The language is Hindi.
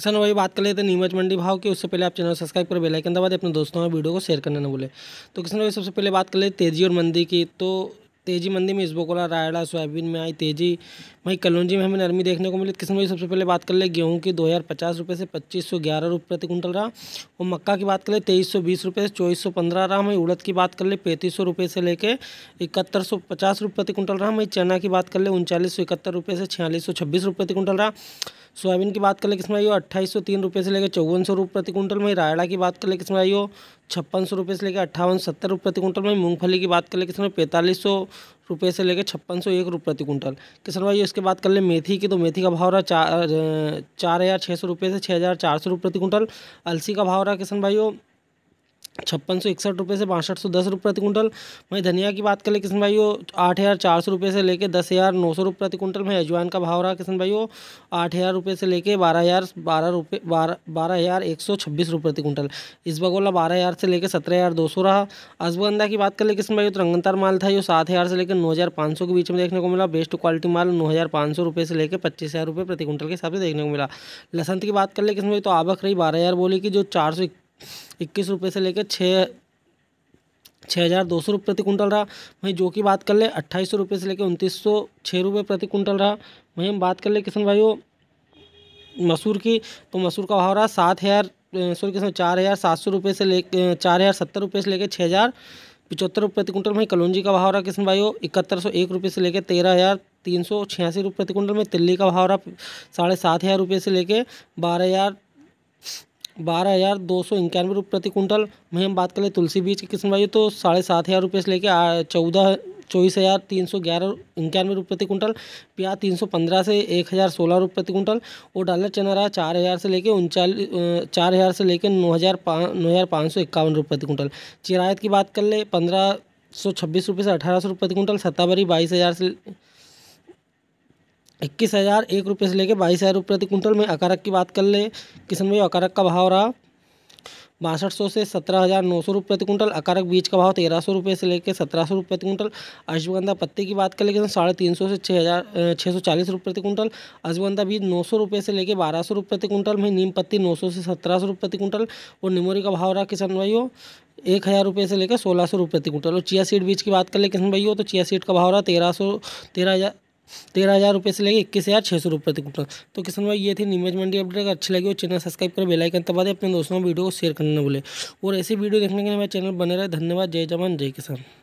किसान वही बात कर लेते हैं नीमच मंडी भाव की उससे पहले आप चैनल सब्सक्राइब कर बेलाइकन दबा दें अपने दोस्तों में वीडियो को शेयर करने न भूलें तो किसान भाई सबसे पहले बात कर लेते तेज़ी और मंदी की तो तेज़ी मंदी में इसबोकोला रायड़ा सोयाबीन में आई तेज़ी वहीं कलौजी में हमें नरमी देखने को मिली किसान भाई सबसे पहले बात कर ले गेहूँ की दो हज़ार पचास रुपये से पच्चीस सौ ग्यारह रुपये प्रति कुंटल रहा और मक्का की बात कर ले तेईस सौ बीस रुपये से चौबीस सौ पंद्रह रहा वहीं उड़द की बात कर ले पैंतीस सौ रुपये से लेकर इकहत्तर सौ पचास रुपये प्रति कुंटल रहा वहीं चना की बात कर ले उनचालीस सौ इकहत्तर रुपये से छियालीस सौ छब्बीस रुपये प्रति कुंटल रहा सोयाबीन की बात करें किस्म आई हो अट्ठाईस सौ तीन रुपये से लेकर चौवन सौ रुपये प्रति क्विंटल में रायड़ा की बात कर ले किस्म आई हो छप्पन सौ रुपये से लेकर अट्ठावन सत्तर रुपये प्रति क्विंटल में मूंगफली की बात कर ले किस्म पैंतालीस सौ रुपये से लेकर छप्पन सौ एक रुपये प्रति क्विंटल किसान भाई इसके बात कर ले मेथी की तो मेथी का भाव रहा चार चार हज़ार छः सौ रुपये से छः हज़ार चार सौ रुपये प्रति क्विंटल अलसी का भाव रहा किसान भाइयों छप्पन सौ इकसठ रुपये से बासठ सौ दस रुपये प्रति क्विंटल वहीं धनिया की बात करें किसान भाइयों आठ हज़ार चार सौ रुपये से लेकर दस हज़ार नौ सौ रुपये प्रति क्विंटल में अजवाइन का भाव रहा किसान भाइयों आठ हज़ार रुपये से लेकर बारह हज़ार बारह रुपये बारह बारह हज़ार एक सौ छब्बीस रुपये प्रति क्विंटल इस बगोला बारह हज़ार से लेकर सत्रह हज़ार दो सौ रहा अजबगंदा की बात कर ले किसान भाइयों तो रंगनतार माल था जो सात हज़ार से लेकर नौ हज़ार पाँच सौ के बीच में देखने को मिला बेस्ट क्वालिटी माल नौ हज़ार पाँच सौ रुपये से लेकर पच्चीस हज़ार रुपये प्रति क्विंटल के हिसाब से देखने को मिला लसंत की बात कर ले किसान भाई तो आवक रही बारह हज़ार बोली कि जो चार सौ इक्कीस रुपये से लेकर छः छः हज़ार दो सौ रुपये प्रति कुंटल रहा वहीं जो की बात कर ले अट्ठाईस सौ रुपये से लेकर उनतीस सौ छः रुपये प्रति कुंटल रहा वहीं हम बात कर ले किसान भाइयों मसूर की तो मसूर का भाव रहा सात हज़ार सॉरी किसान चार हज़ार सात सौ रुपये से ले चार हज़ार सत्तर रुपये से लेकर छः हज़ार पिचहत्तर रुपये प्रति कुंटल वहीं कलौजी का भाव रहा किसान भाइयों इकहत्तर सौ एक रुपये से लेकर तेरह हज़ार तीन सौ छियासी रुपये प्रति कुंटल में तिल्ली का भाव रहा साढ़े सात हज़ार रुपये से लेकर बारह हज़ार बारह हज़ार दो सौ इक्यानवे रुपये प्रति कुंटल वहीं हम बात कर ले तुलसी बीज की किस्म भाई तो साढ़े सात हज़ार रुपये से लेकर चौदह चौबीस हज़ार तीन सौ ग्यारह इक्यानवे रुपये प्रति कुंटल प्याज तीन सौ पंद्रह से एक हज़ार सोलह रुपये प्रति कुंटल और डालर चना रहा चार हज़ार से लेकर उनचालीस चार हज़ार से लेकर नौ हज़ार पाँच नौ हज़ार पाँच सौ इक्यावन रुपये प्रति कुंटल चिरायत की बात कर ले पंद्रह सौ छब्बीस रुपये से अठारह सौ रुपये प्रति कुंटल सत्तावरी बाईस हज़ार से इक्कीस हज़ार एक रुपये से लेकर बाईस हज़ार रुपये प्रति कुंटल में अकारक की बात कर ले किशन भाई अकारक का भाव रहा बासठ सौ से सत्रह हज़ार नौ सौ रुपये प्रति कुंटल अकारक बीज का भाव तेरह सौ रुपये से लेकर सत्रह सौ रुपये प्रति कुंटल अश्वगंधा पत्ते की बात ले किसान साढ़े तीन सौ से छः हज़ार छः सौ चालीस रुपये प्रति कुंटल अश्वगंधा बीज नौ सौ रुपये से लेकर बारह सौ रुपये प्रति कुंटल में नीम पत्ती नौ सौ से सत्रह सौ रुपये प्रति कुंटल और निमोरी का भाव रहा किसान भाइयों एक हज़ार रुपये से लेकर सोलह सौ रुपये प्रति कुंटल और चिया सीड बीज की बात कर ले किसान भाइयों तो चिया सीड का भाव रहा तेरह सौ तेरह हज़ार तेरह हज़ार रुपये से लेके इक्कीस हज़ार छः सौ रुपये तक कुटन तो किसान भाई ये थी नीमज मंडी अपडेट अगर अच्छी लगी हो चैनल सब्सक्राइब करें बेलाइकन दबा दें अपने दोस्तों वीडियो को शेयर करने बोले और ऐसी वीडियो देखने के लिए मेरे चैनल बने रहे धन्यवाद जय जवान जय किसान